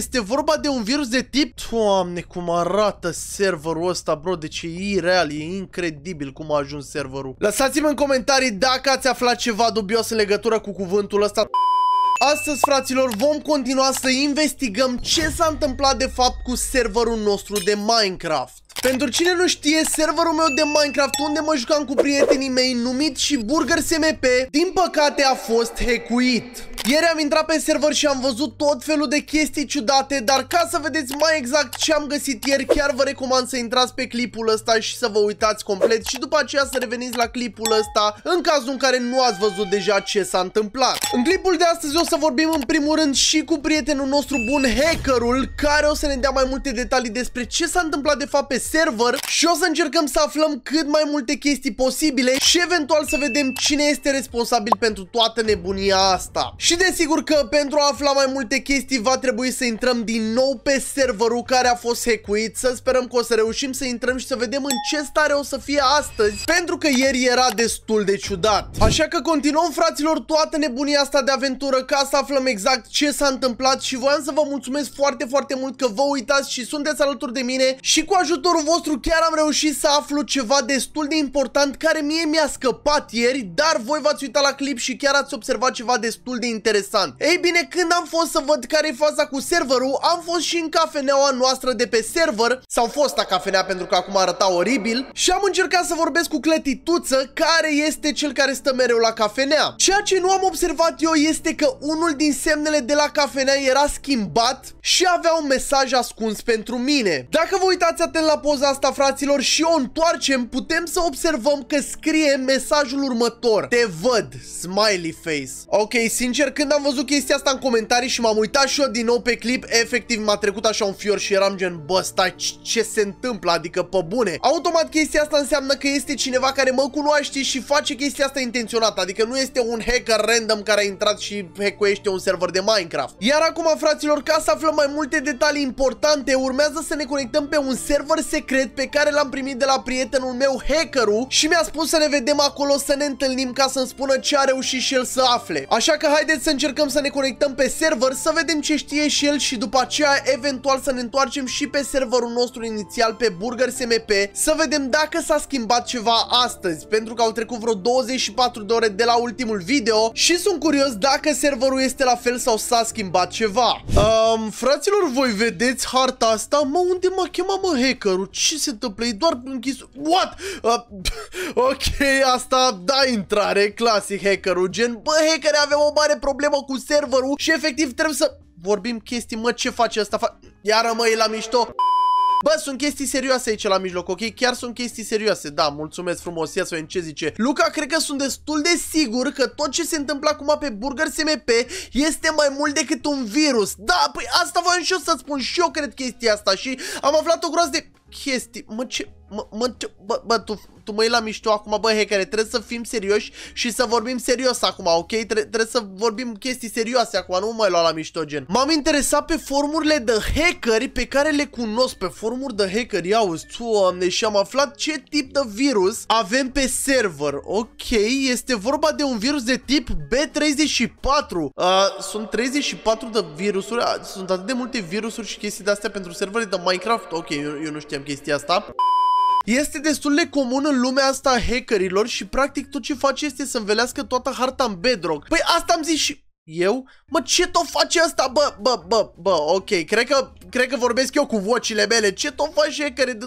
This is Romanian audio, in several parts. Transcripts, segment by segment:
Este vorba de un virus de tip... Doamne, cum arată serverul ăsta, bro, deci e ireal, e incredibil cum a ajuns serverul. Lăsați-mi în comentarii dacă ați aflat ceva dubios în legătură cu cuvântul ăsta. Astăzi, fraților, vom continua să investigăm ce s-a întâmplat de fapt cu serverul nostru de Minecraft. Pentru cine nu știe, serverul meu de Minecraft unde mă jucam cu prietenii mei numit și Burger SMP, din păcate a fost hecuit. Ieri am intrat pe server și am văzut tot felul de chestii ciudate, dar ca să vedeți mai exact ce am găsit ieri, chiar vă recomand să intrați pe clipul ăsta și să vă uitați complet și după aceea să reveniți la clipul ăsta în cazul în care nu ați văzut deja ce s-a întâmplat. În clipul de astăzi o să vorbim în primul rând și cu prietenul nostru bun hackerul, care o să ne dea mai multe detalii despre ce s-a întâmplat de fapt pe server și o să încercăm să aflăm cât mai multe chestii posibile și eventual să vedem cine este responsabil pentru toată nebunia asta. Și și desigur că pentru a afla mai multe chestii va trebui să intrăm din nou pe serverul care a fost hackuit. Să sperăm că o să reușim să intrăm și să vedem în ce stare o să fie astăzi. Pentru că ieri era destul de ciudat. Așa că continuăm fraților toată nebunia asta de aventură ca să aflăm exact ce s-a întâmplat. Și voiam să vă mulțumesc foarte foarte mult că vă uitați și sunteți alături de mine. Și cu ajutorul vostru chiar am reușit să aflu ceva destul de important care mie mi-a scăpat ieri. Dar voi v-ați uitat la clip și chiar ați observat ceva destul de interesant interesant. Ei bine, când am fost să văd care e faza cu serverul, am fost și în cafeneaua noastră de pe server, sau fosta cafenea pentru că acum arăta oribil, și am încercat să vorbesc cu Cletituță, care este cel care stă mereu la cafenea. Ceea ce nu am observat eu este că unul din semnele de la cafenea era schimbat și avea un mesaj ascuns pentru mine. Dacă vă uitați atent la poza asta, fraților, și o întoarcem, putem să observăm că scrie mesajul următor. Te văd, smiley face. Ok, sincer, când am văzut chestia asta în comentarii și m-am uitat și eu din nou pe clip, efectiv m-a trecut așa un fior și eram gen, bă, stai, ce se întâmplă, adică pe bune. Automat chestia asta înseamnă că este cineva care mă cunoaște și face chestia asta intenționat. adică nu este un hacker random care a intrat și hackuiește un server de Minecraft. Iar acum, fraților, ca să aflăm mai multe detalii importante, urmează să ne conectăm pe un server secret pe care l-am primit de la prietenul meu, hackerul, și mi-a spus să ne vedem acolo, să ne întâlnim ca să-mi spună ce a reușit și el să afle. Așa că haideți haideți să încercăm să ne conectăm pe server, să vedem ce știe și el și după aceea eventual să ne întoarcem și pe serverul nostru inițial pe Burger SMP, să vedem dacă s-a schimbat ceva astăzi, pentru că au trecut vreo 24 de ore de la ultimul video și sunt curios dacă serverul este la fel sau s-a schimbat ceva. Um, fraților, voi vedeți harta asta? Mă, unde m-a chemat, mă, hackerul? Ce se întâmplă? E doar închis... What? Uh, ok, asta da intrare, clasic hackerul, gen, bă, hackeri avem o mare problemă problemă cu serverul și efectiv trebuie să vorbim chestii, mă, ce face asta? Fa Iară, mă, e la mișto! Bă, sunt chestii serioase aici la mijloc, ok? Chiar sunt chestii serioase, da, mulțumesc frumos, ia să ce zice. Luca, cred că sunt destul de sigur că tot ce se întâmplă acum pe Burger SMP este mai mult decât un virus. Da, păi asta voiam și eu să spun și eu cred chestia asta și am aflat o groază de chestii. Mă, ce... Mă, mă, ce, bă, bă tu, tu mă la mișto acum, bă, hackere, trebuie să fim serioși și să vorbim serios acum, ok? Tre trebuie să vorbim chestii serioase acum, nu mă mai lua la mișto, gen. M-am interesat pe formurile de hackeri pe care le cunosc, pe formuri de hackeri, ia uzi, doamne, și am aflat ce tip de virus avem pe server, ok? Este vorba de un virus de tip B34. Uh, sunt 34 de virusuri, uh, sunt atât de multe virusuri și chestii de-astea pentru servere de Minecraft, ok, eu, eu nu știam facem chestia asta. Este destul de comun în lumea asta a hackerilor și practic tot ce face este să învelească toată harta în bedrock. Păi asta am zis și eu? Mă, ce tot face asta? Bă, bă, bă, bă, ok, cred că, cred că vorbesc eu cu vocile mele. Ce tot face hackere?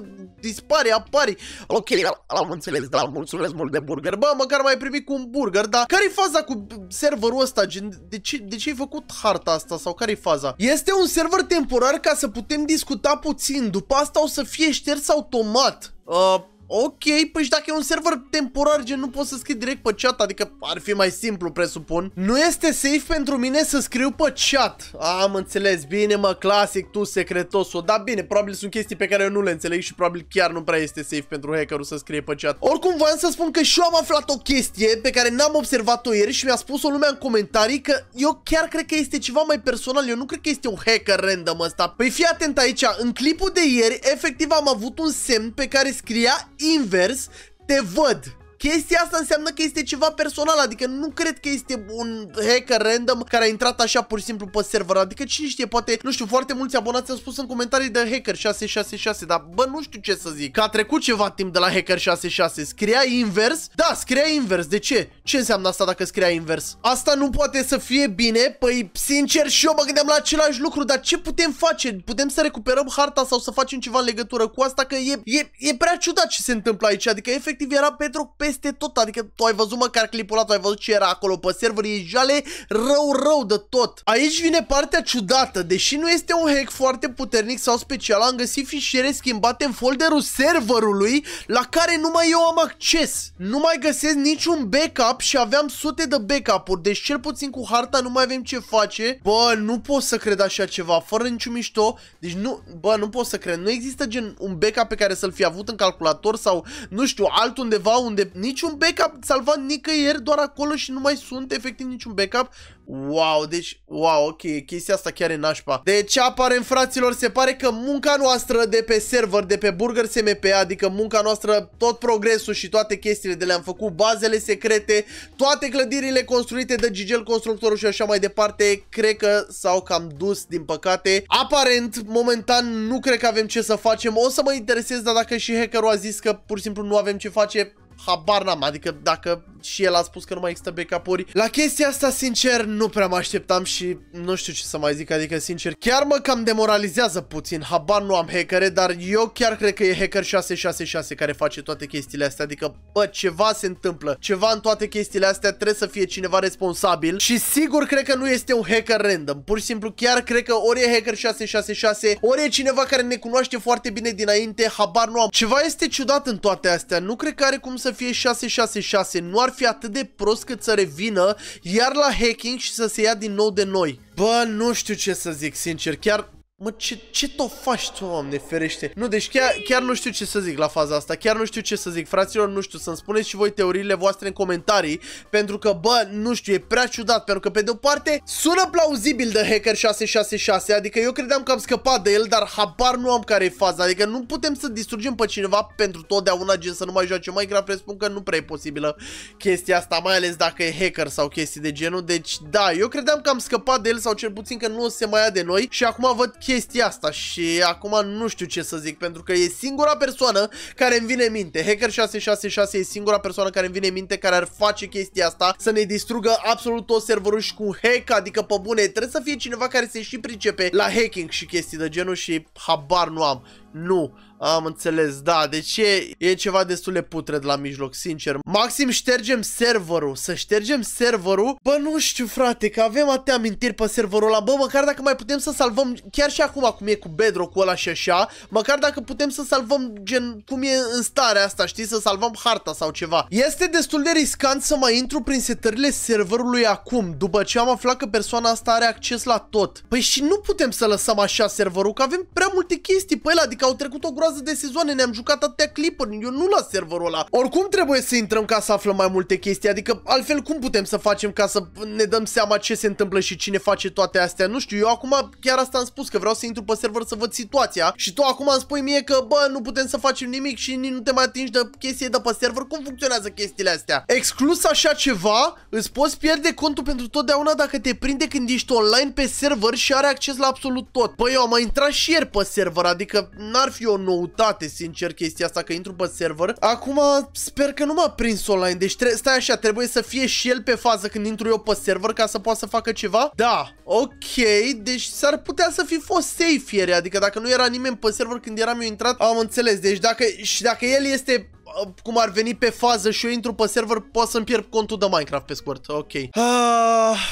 dispare, apare. Ok, am înțeles, dar mulțumesc mult de burger. Bă, măcar mai primit cu un burger, dar care-i faza cu serverul ăsta? Gen, de ce, de ce ai făcut harta asta sau care-i faza? Este un server temporar ca să putem discuta puțin. După asta o să fie șters automat. Uh, Ok, păi și dacă e un server temporar, gen nu pot să scriu direct pe chat, adică ar fi mai simplu, presupun. Nu este safe pentru mine să scriu pe chat. Am înțeles, bine mă, clasic, tu, secretosul. Da, bine, probabil sunt chestii pe care eu nu le înțeleg și probabil chiar nu prea este safe pentru hackerul să scrie pe chat. Oricum, voiam să spun că și eu am aflat o chestie pe care n-am observat-o ieri și mi-a spus-o lumea în comentarii că eu chiar cred că este ceva mai personal, eu nu cred că este un hacker random ăsta. Păi fii atent aici, în clipul de ieri, efectiv am avut un semn pe care scria invers, te văd chestia asta înseamnă că este ceva personal, adică nu cred că este un hacker random care a intrat așa pur și simplu pe server, adică cine știe, poate, nu știu, foarte mulți abonați au spus în comentarii de hacker 666, dar bă, nu știu ce să zic, că a trecut ceva timp de la hacker 66, scria invers? Da, scria invers, de ce? Ce înseamnă asta dacă scria invers? Asta nu poate să fie bine, păi sincer și eu mă gândeam la același lucru, dar ce putem face? Putem să recuperăm harta sau să facem ceva în legătură cu asta, că e, e, e prea ciudat ce se întâmplă aici, adică efectiv era pentru, pentru peste tot, adică tu ai văzut măcar clipul ăla, tu ai văzut ce era acolo pe server, e jale rău, rău de tot. Aici vine partea ciudată, deși nu este un hack foarte puternic sau special, am găsit fișiere schimbate în folderul serverului la care numai eu am acces. Nu mai găsesc niciun backup și aveam sute de backup-uri, deci cel puțin cu harta nu mai avem ce face. Bă, nu pot să cred așa ceva, fără niciun mișto, deci nu, bă, nu pot să cred. Nu există gen un backup pe care să-l fi avut în calculator sau, nu știu, altundeva unde niciun backup salvat nicăieri, doar acolo și nu mai sunt efectiv niciun backup. Wow, deci, wow, ok, chestia asta chiar e nașpa. De deci ce apare în fraților? Se pare că munca noastră de pe server, de pe Burger SMP, adică munca noastră, tot progresul și toate chestiile de le-am făcut, bazele secrete, toate clădirile construite de Gigel Constructorul și așa mai departe, cred că s-au cam dus, din păcate. Aparent, momentan, nu cred că avem ce să facem. O să mă interesez, dar dacă și hackerul a zis că pur și simplu nu avem ce face, habar n-am, adică dacă și el a spus că nu mai există backup-uri. La chestia asta, sincer, nu prea mă așteptam și nu știu ce să mai zic, adică, sincer, chiar mă cam demoralizează puțin. Habar nu am hackere, dar eu chiar cred că e hacker 666 care face toate chestiile astea, adică, bă, ceva se întâmplă, ceva în toate chestiile astea trebuie să fie cineva responsabil și sigur cred că nu este un hacker random, pur și simplu chiar cred că ori e hacker 666, ori e cineva care ne cunoaște foarte bine dinainte, habar nu am. Ceva este ciudat în toate astea, nu cred că are cum să fie 666, nu ar fi atât de prost cât să revină iar la hacking și să se ia din nou de noi. Bă, nu știu ce să zic, sincer, chiar Mă, ce, ce tot faci tu, oamne, ferește? Nu, deci chiar, chiar nu știu ce să zic la faza asta, chiar nu știu ce să zic, fraților, nu știu, să-mi spuneți și voi teoriile voastre în comentarii, pentru că, bă, nu știu, e prea ciudat, pentru că, pe de-o parte, sună plauzibil de Hacker 666, adică eu credeam că am scăpat de el, dar habar nu am care e faza, adică nu putem să distrugem pe cineva pentru totdeauna, gen să nu mai joace grav, presupun că nu prea e posibilă chestia asta, mai ales dacă e hacker sau chestii de genul, deci, da, eu credeam că am scăpat de el sau cel puțin că nu o să se mai ia de noi și acum văd chestia asta și acum nu știu ce să zic, pentru că e singura persoană care îmi vine în minte. Hacker666 e singura persoană care îmi vine în minte care ar face chestia asta, să ne distrugă absolut tot serverul și cu hack, adică pe bune, trebuie să fie cineva care se și pricepe la hacking și chestii de genul și habar nu am. Nu, am înțeles, da, deci ce? e ceva destul de putred la mijloc, sincer. Maxim ștergem serverul, să ștergem serverul? Bă, nu știu, frate, că avem atâtea amintiri pe serverul ăla, bă, măcar dacă mai putem să salvăm, chiar și acum cum e cu bedrock cu ăla și așa, măcar dacă putem să salvăm gen cum e în starea asta, știi, să salvăm harta sau ceva. Este destul de riscant să mai intru prin setările serverului acum, după ce am aflat că persoana asta are acces la tot. Păi și nu putem să lăsăm așa serverul, că avem prea multe chestii pe el, adică că au trecut o groază de sezoane, ne-am jucat atâtea clipuri, eu nu la serverul ăla. Oricum trebuie să intrăm ca să aflăm mai multe chestii, adică altfel cum putem să facem ca să ne dăm seama ce se întâmplă și cine face toate astea? Nu știu, eu acum chiar asta am spus, că vreau să intru pe server să văd situația și tu acum îmi spui mie că, bă, nu putem să facem nimic și nici nu te mai atingi de chestii de pe server, cum funcționează chestiile astea? Exclus așa ceva, îți poți pierde contul pentru totdeauna dacă te prinde când ești online pe server și are acces la absolut tot. Păi eu am mai intrat și ieri pe server, adică n-ar fi o noutate, sincer, chestia asta, că intru pe server. Acum, sper că nu m-a prins online, deci stai așa, trebuie să fie și el pe fază când intru eu pe server ca să poată să facă ceva? Da, ok, deci s-ar putea să fi fost safe ieri, adică dacă nu era nimeni pe server când eram eu intrat, am înțeles. Deci dacă, și dacă el este uh, cum ar veni pe fază și eu intru pe server, pot să-mi pierd contul de Minecraft pe scurt. Ok. Ah,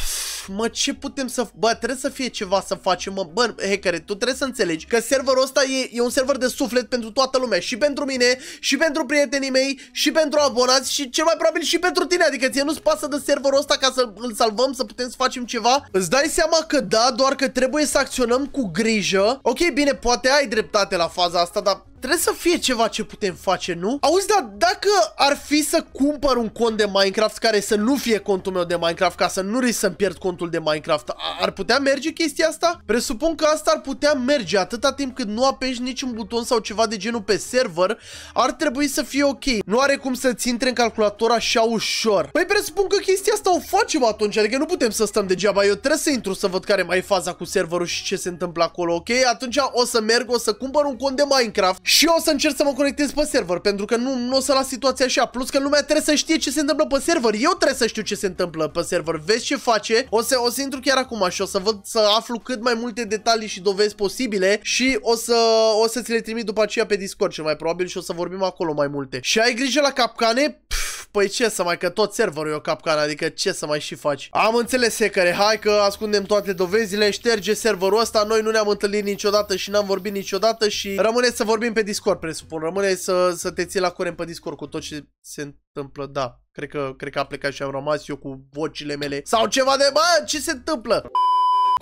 mă, ce putem să... Bă, trebuie să fie ceva să facem, mă. Bă, hackere, tu trebuie să înțelegi că serverul ăsta e, e un server de suflet pentru toată lumea. Și pentru mine, și pentru prietenii mei, și pentru abonați, și cel mai probabil și pentru tine. Adică ție nu-ți pasă de serverul ăsta ca să îl salvăm, să putem să facem ceva? Îți dai seama că da, doar că trebuie să acționăm cu grijă. Ok, bine, poate ai dreptate la faza asta, dar Trebuie să fie ceva ce putem face, nu? Auzi, dar dacă ar fi să cumpăr un cont de Minecraft care să nu fie contul meu de Minecraft, ca să nu risc să-mi pierd contul de Minecraft, ar putea merge chestia asta? Presupun că asta ar putea merge atâta timp cât nu apeși niciun buton sau ceva de genul pe server, ar trebui să fie ok. Nu are cum să-ți intre în calculator așa ușor. Păi presupun că chestia asta o facem atunci, adică nu putem să stăm degeaba. Eu trebuie să intru să văd care mai e faza cu serverul și ce se întâmplă acolo, ok? Atunci o să merg, o să cumpăr un cont de Minecraft și eu o să încerc să mă conectez pe server, pentru că nu, nu o să las situația așa. Plus că lumea trebuie să știe ce se întâmplă pe server. Eu trebuie să știu ce se întâmplă pe server. Vezi ce face. O să, o să intru chiar acum și o să văd să aflu cât mai multe detalii și dovezi posibile și o să, o să ți le trimit după aceea pe Discord cel mai probabil și o să vorbim acolo mai multe. Și ai grijă la capcane? Pff, Păi ce să mai, că tot serverul e o capcană, adică ce să mai și faci? Am înțeles, secare, hai că ascundem toate dovezile, șterge serverul ăsta, noi nu ne-am întâlnit niciodată și n-am vorbit niciodată și rămâne să vorbim pe Discord, presupun, rămâne să, să te ții la curent pe Discord cu tot ce se întâmplă, da. Cred că, cred că a plecat și am rămas eu cu vocile mele sau ceva de, bă, ce se întâmplă?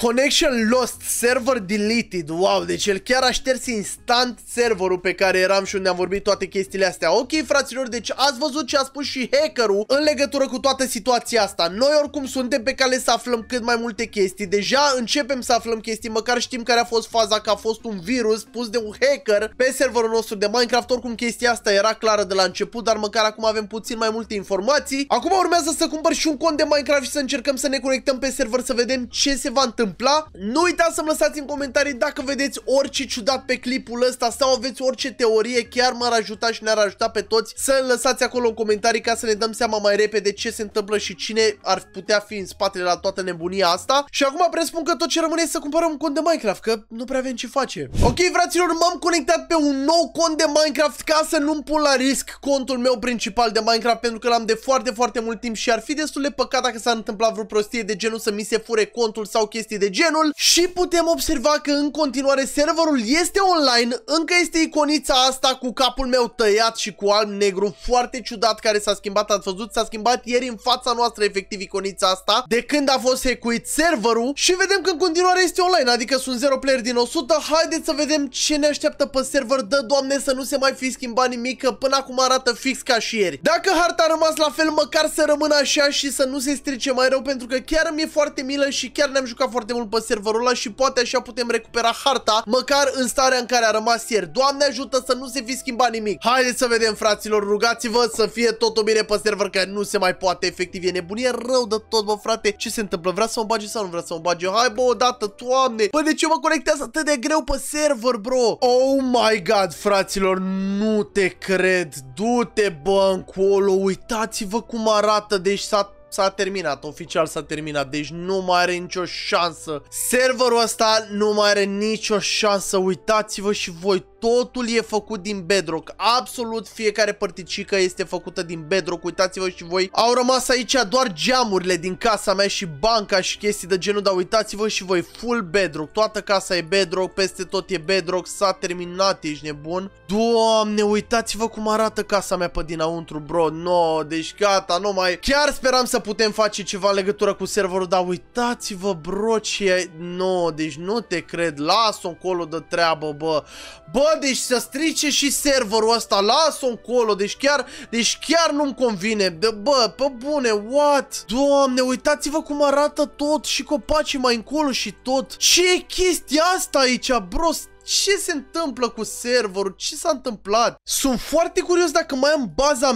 Connection lost, server deleted, wow, deci el chiar a șters instant serverul pe care eram și unde am vorbit toate chestiile astea. Ok, fraților, deci ați văzut ce a spus și hackerul în legătură cu toată situația asta. Noi oricum suntem pe cale să aflăm cât mai multe chestii, deja începem să aflăm chestii, măcar știm care a fost faza, că a fost un virus pus de un hacker pe serverul nostru de Minecraft, oricum chestia asta era clară de la început, dar măcar acum avem puțin mai multe informații. Acum urmează să cumpăr și un cont de Minecraft și să încercăm să ne conectăm pe server să vedem ce se va întâmpla întâmpla. Nu uitați să-mi lăsați în comentarii dacă vedeți orice ciudat pe clipul ăsta sau aveți orice teorie, chiar m-ar ajuta și ne-ar ajuta pe toți să lăsați acolo în comentarii ca să ne dăm seama mai repede ce se întâmplă și cine ar putea fi în spatele la toată nebunia asta. Și acum presupun că tot ce rămâne este să cumpărăm un cont de Minecraft, că nu prea avem ce face. Ok, fraților, m-am conectat pe un nou cont de Minecraft ca să nu-mi pun la risc contul meu principal de Minecraft pentru că l-am de foarte, foarte mult timp și ar fi destul de păcat dacă s-ar întâmpla vreo prostie de genul să mi se fure contul sau chestii de genul și putem observa că în continuare serverul este online, încă este iconița asta cu capul meu tăiat și cu alb negru foarte ciudat care s-a schimbat, ați văzut, s-a schimbat ieri în fața noastră efectiv iconița asta de când a fost hecuit serverul și vedem că în continuare este online, adică sunt 0 player din 100, haideți să vedem ce ne așteaptă pe server, dă doamne să nu se mai fi schimbat nimic, că până acum arată fix ca și ieri. Dacă harta a rămas la fel, măcar să rămână așa și să nu se strice mai rău pentru că chiar mi-e foarte milă și chiar ne-am jucat foarte foarte mult pe serverul ăla și poate așa putem recupera harta, măcar în starea în care a rămas ieri. Doamne ajută să nu se fi schimbat nimic. Haideți să vedem, fraților, rugați-vă să fie totul bine pe server, că nu se mai poate, efectiv, e nebunie rău de tot, bă, frate. Ce se întâmplă? Vrea să mă bage sau nu vrea să mă bage? Hai, bă, odată, doamne. Bă, de ce mă conectează atât de greu pe server, bro? Oh my god, fraților, nu te cred. Du-te, bă, încolo, uitați-vă cum arată, deci s-a s-a terminat, oficial s-a terminat, deci nu mai are nicio șansă. Serverul ăsta nu mai are nicio șansă, uitați-vă și voi totul e făcut din bedrock. Absolut fiecare părticică este făcută din bedrock. Uitați-vă și voi. Au rămas aici doar geamurile din casa mea și banca și chestii de genul, dar uitați-vă și voi. Full bedrock. Toată casa e bedrock, peste tot e bedrock. S-a terminat, ești nebun. Doamne, uitați-vă cum arată casa mea pe dinăuntru, bro. No, deci gata, nu mai... Chiar speram să putem face ceva în legătură cu serverul, dar uitați-vă, bro, ce... No, deci nu te cred. Las-o încolo de treabă, bă. Bă, Bă, deci să strice și serverul ăsta, las-o încolo, deci chiar, deci chiar nu-mi convine. De, bă, pe bune, what? Doamne, uitați-vă cum arată tot și copacii mai încolo și tot. Ce e chestia asta aici, bro? Ce se întâmplă cu serverul? Ce s-a întâmplat? Sunt foarte curios dacă mai am baza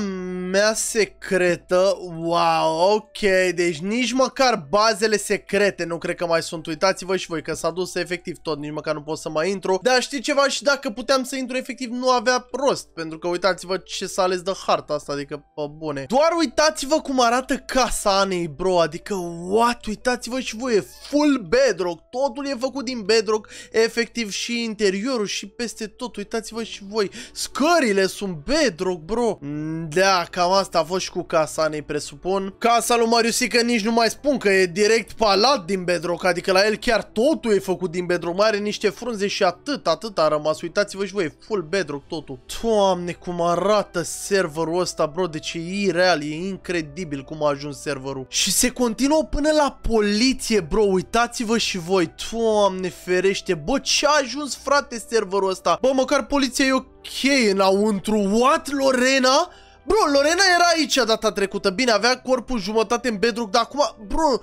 mea secretă. Wow, ok, deci nici măcar bazele secrete nu cred că mai sunt. Uitați-vă și voi că s-a dus efectiv tot, nici măcar nu pot să mai intru. Dar știi ceva și dacă puteam să intru efectiv nu avea prost. pentru că uitați-vă ce s-a ales de harta asta, adică pă bune. Doar uitați-vă cum arată casa Anei, bro, adică what? Uitați-vă și voi, e full bedrock, totul e făcut din bedrock, efectiv și interiorul și peste tot. Uitați-vă și voi. Scările sunt bedrock, bro. Da, cam asta a fost și cu casa, ne presupun. Casa lui Mariusica nici nu mai spun că e direct palat din bedrock, adică la el chiar totul e făcut din bedrock. Mai are niște frunze și atât, atât a rămas. Uitați-vă și voi, e full bedrock totul. Doamne, cum arată serverul ăsta, bro. Deci e ireal, e incredibil cum a ajuns serverul. Și se continuă până la poliție, bro. Uitați-vă și voi. Doamne ferește, bă, ce a ajuns frate, serverul ăsta? Bă, măcar poliția e ok înăuntru. What, Lorena? Bro, Lorena era aici data trecută. Bine, avea corpul jumătate în bedrock, dar acum... Bro,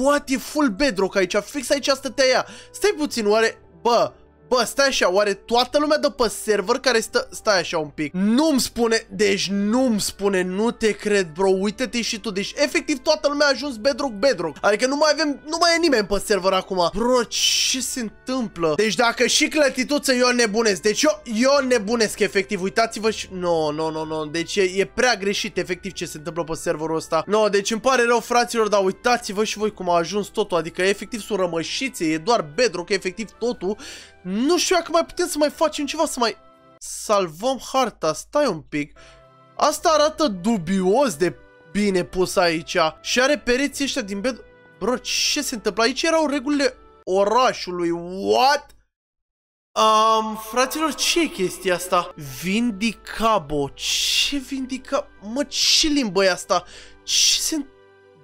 what? E full bedrock aici. Fix aici stătea ea. Stai puțin, oare... Bă, Bă, stai așa, oare toată lumea de pe server care stă... Stai așa un pic. Nu-mi spune... Deci nu-mi spune, nu te cred, bro. Uite-te și tu. Deci efectiv toată lumea a ajuns bedrock bedrock. Adică nu mai avem... Nu mai e nimeni pe server acum. Bro, ce se întâmplă? Deci dacă și clătituță eu nebunesc. Deci eu, eu nebunesc efectiv. Uitați-vă și... No, no, no, no. Deci e, e prea greșit efectiv ce se întâmplă pe serverul ăsta. No, deci îmi pare rău, fraților, dar uitați-vă și voi cum a ajuns totul. Adică efectiv sunt rămășițe, e doar bedrock, efectiv totul nu știu dacă mai putem să mai facem ceva, să mai salvăm harta. Stai un pic. Asta arată dubios de bine pus aici. Și are pereții ăștia din bed... Bro, ce se întâmplă? Aici erau regulile orașului. What? Um, fraților, ce e chestia asta? Vindicabo. Ce vindica... Mă, ce limbă e asta? Ce se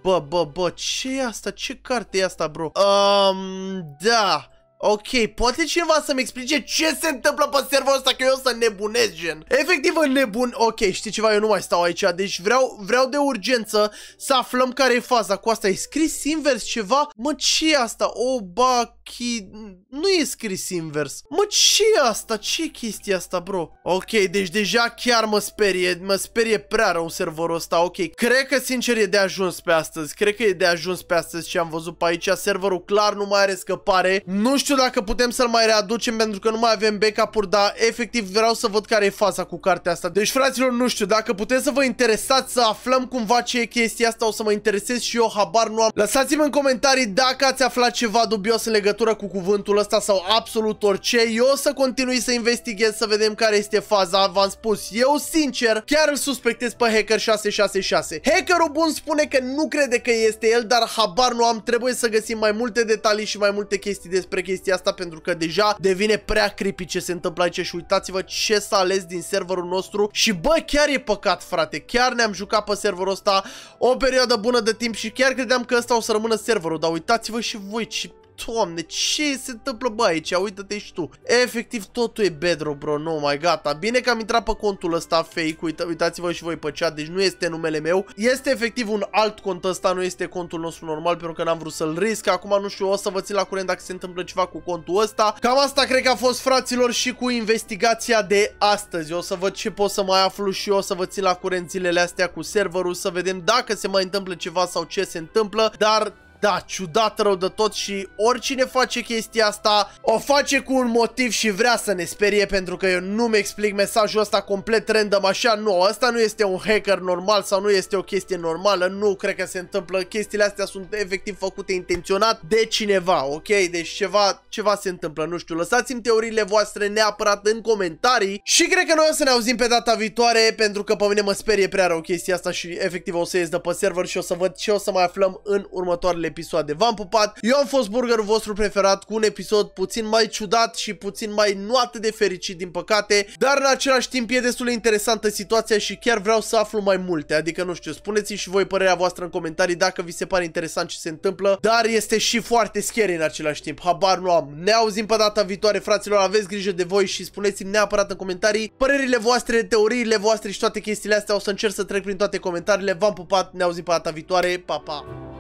Bă, bă, bă, ce e asta? Ce carte e asta, bro? Um, da. Ok, poate cineva să-mi explice ce se întâmplă pe serverul ăsta, că eu să nebunez, gen. Efectiv, nebun. Ok, știi ceva, eu nu mai stau aici, deci vreau, vreau de urgență să aflăm care e faza cu asta. E scris invers ceva? Mă, ce asta? O, ba, chi... Nu e scris invers. Mă, ce asta? ce chestia asta, bro? Ok, deci deja chiar mă sperie, mă sperie prea rău serverul ăsta, ok. Cred că, sincer, e de ajuns pe astăzi. Cred că e de ajuns pe astăzi ce am văzut pe aici. Serverul clar nu mai are scăpare. Nu știu știu dacă putem să-l mai readucem pentru că nu mai avem backup-uri, dar efectiv vreau să văd care e faza cu cartea asta. Deci, fraților, nu știu, dacă puteți să vă interesați să aflăm cumva ce e chestia asta, o să mă interesez și eu, habar nu am. Lăsați-mi în comentarii dacă ați aflat ceva dubios în legătură cu cuvântul ăsta sau absolut orice. Eu o să continui să investighez, să vedem care este faza. V-am spus, eu sincer, chiar îl suspectez pe Hacker 666. Hackerul bun spune că nu crede că este el, dar habar nu am, trebuie să găsim mai multe detalii și mai multe chestii despre chestii chestia asta pentru că deja devine prea creepy ce se întâmplă aici și uitați-vă ce s-a ales din serverul nostru și bă, chiar e păcat, frate, chiar ne-am jucat pe serverul ăsta o perioadă bună de timp și chiar credeam că ăsta o să rămână serverul, dar uitați-vă și voi ce Doamne, ce se întâmplă, bă, aici? Uită-te și tu. Efectiv, totul e bedro, bro. No, mai gata. Bine că am intrat pe contul ăsta fake. Uita Uitați-vă și voi pe chat, deci nu este numele meu. Este efectiv un alt cont ăsta, nu este contul nostru normal, pentru că n-am vrut să-l risc. Acum, nu știu, o să vă țin la curent dacă se întâmplă ceva cu contul ăsta. Cam asta cred că a fost, fraților, și cu investigația de astăzi. O să văd ce pot să mai aflu și eu, o să vă țin la curent zilele astea cu serverul, să vedem dacă se mai întâmplă ceva sau ce se întâmplă, dar da, ciudat rău de tot și oricine face chestia asta o face cu un motiv și vrea să ne sperie pentru că eu nu-mi explic mesajul ăsta complet random așa. Nu, ăsta nu este un hacker normal sau nu este o chestie normală. Nu cred că se întâmplă. Chestiile astea sunt efectiv făcute intenționat de cineva, ok? Deci ceva, ceva se întâmplă, nu știu. Lăsați-mi teoriile voastre neapărat în comentarii și cred că noi o să ne auzim pe data viitoare pentru că pe mine mă sperie prea rău chestia asta și efectiv o să ies de pe server și o să văd ce o să mai aflăm în următoarele episoade. V-am pupat, eu am fost burgerul vostru preferat cu un episod puțin mai ciudat și puțin mai nu atât de fericit din păcate, dar în același timp e destul de interesantă situația și chiar vreau să aflu mai multe, adică nu știu, spuneți-mi și voi părerea voastră în comentarii dacă vi se pare interesant ce se întâmplă, dar este și foarte scary în același timp, habar nu am. Ne auzim pe data viitoare, fraților, aveți grijă de voi și spuneți-mi neapărat în comentarii părerile voastre, teoriile voastre și toate chestiile astea, o să încerc să trec prin toate comentariile, v-am pupat, ne auzim pe data viitoare, pa, pa!